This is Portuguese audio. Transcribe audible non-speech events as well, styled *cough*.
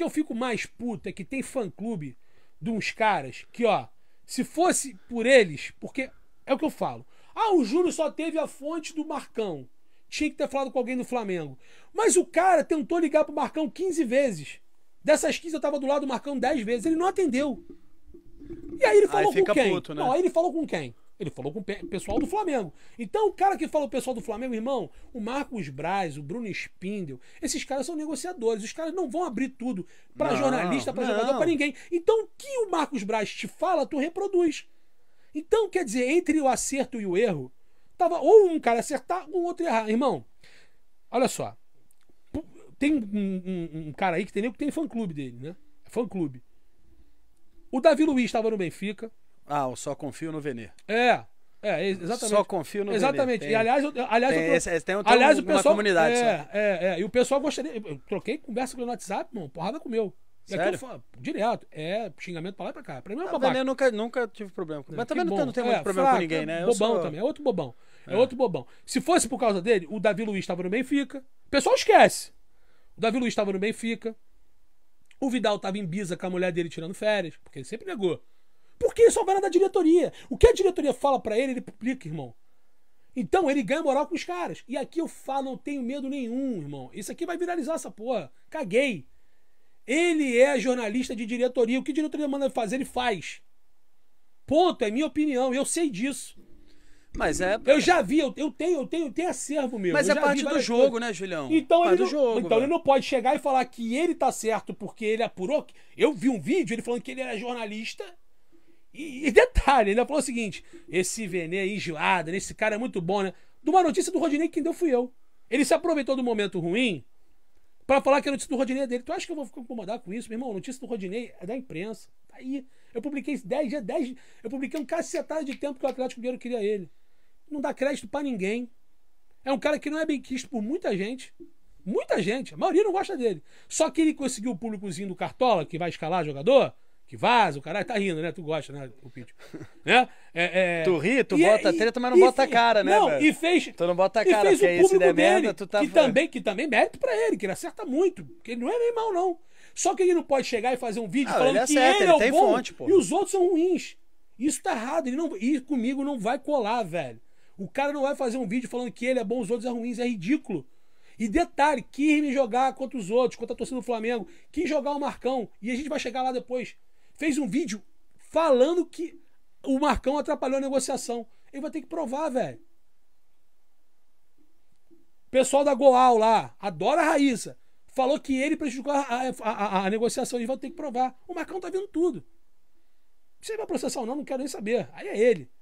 que eu fico mais puto é que tem fã-clube de uns caras que, ó, se fosse por eles, porque é o que eu falo. Ah, o Júlio só teve a fonte do Marcão. Tinha que ter falado com alguém do Flamengo. Mas o cara tentou ligar pro Marcão 15 vezes. Dessas 15 eu tava do lado do Marcão 10 vezes. Ele não atendeu. E aí ele falou aí com quem? Puto, né? Não, aí ele falou com quem? Ele falou com o pessoal do Flamengo. Então, o cara que fala o pessoal do Flamengo, irmão, o Marcos Braz, o Bruno Spindel, esses caras são negociadores. Os caras não vão abrir tudo para jornalista, para jogador, para ninguém. Então, o que o Marcos Braz te fala, tu reproduz. Então, quer dizer, entre o acerto e o erro, tava ou um cara acertar, ou um outro errar. Irmão, olha só. Tem um, um, um cara aí que tem que tem fã-clube dele, né? Fã-clube. O Davi Luiz estava no Benfica. Ah, eu só confio no Venê. É. É, exatamente. Só confio no Exatamente. e aliás, eu, aliás, tem, eu, esse, tem, aliás o pessoal, comunidade. É, é, é. E o pessoal gostaria. Eu troquei conversa com ele no WhatsApp, mano, porrada comeu. E Sério? Falo, direto. É xingamento pra lá e pra cá. Pra mim é uma ah, babaca. Eu nunca, nunca tive problema com ele. É, mas também não, não tem muito é, problema fraco, com ninguém, né? É bobão sou... também. É outro bobão. É. é. outro bobão. Se fosse por causa dele, o Davi Luiz estava no Benfica. O pessoal esquece. O Davi Luiz estava no Benfica. O Vidal estava em Biza com a mulher dele tirando férias, porque ele sempre negou. Porque isso vai da diretoria. O que a diretoria fala para ele, ele publica, irmão. Então ele ganha moral com os caras. E aqui eu falo, não tenho medo nenhum, irmão. Isso aqui vai viralizar essa porra. Caguei. Ele é jornalista de diretoria. O que a diretoria manda fazer, ele faz. Ponto, é minha opinião. Eu sei disso. Mas é. Eu já vi, eu, eu tenho, eu tenho, eu tenho acervo mesmo. Mas eu é parte do jogo, coisas. né, Julião? Então, parte do não, jogo, então ele não pode chegar e falar que ele tá certo porque ele apurou. Eu vi um vídeo ele falando que ele era jornalista e, e detalhe, ainda falou o seguinte: esse Vene aí enjoado, né, esse cara é muito bom, né? De uma notícia do Rodinei, quem deu fui eu. Ele se aproveitou do momento ruim para falar que a notícia do Rodinei é dele. Tu acha que eu vou ficar incomodado com isso, meu irmão? A notícia do Rodinei é da imprensa. Tá aí. Eu publiquei 10 dias, 10. Eu publiquei um cacetado de tempo que o Atlético Mineiro queria ele. Não dá crédito para ninguém. É um cara que não é bem quisto por muita gente. Muita gente. A maioria não gosta dele. Só que ele conseguiu o públicozinho do Cartola, que vai escalar jogador que vaza, o caralho tá rindo, né? Tu gosta, né, Pupite? *laughs* né? É, é... Tu ri, tu e, é bota e, treta, mas não bota a cara, né? Não, velho? e fez. Tu não bota a cara, porque aí se der dele, merda, tu tá. Que também, que também mérito pra ele, que ele acerta muito. Porque ele não é nem mal, não. Só que ele não pode chegar e fazer um vídeo não, ah, falando ele acerta, que ele, ele é o bom fonte, e os outros são ruins. Isso tá errado. Ele não, e comigo não vai colar, velho. O cara não vai fazer um vídeo falando que ele é bom, os outros são ruins. É ridículo. E detalhe, quis me jogar contra os outros, contra a torcida do Flamengo, quis jogar o Marcão. E a gente vai chegar lá depois fez um vídeo falando que o Marcão atrapalhou a negociação. Ele vai ter que provar, velho. Pessoal da Goal lá, adora a Raíssa. Falou que ele prejudicou a, a, a, a negociação. ele vai ter que provar. O Marcão tá vendo tudo. Você vai processar ou não, não quero nem saber. Aí é ele.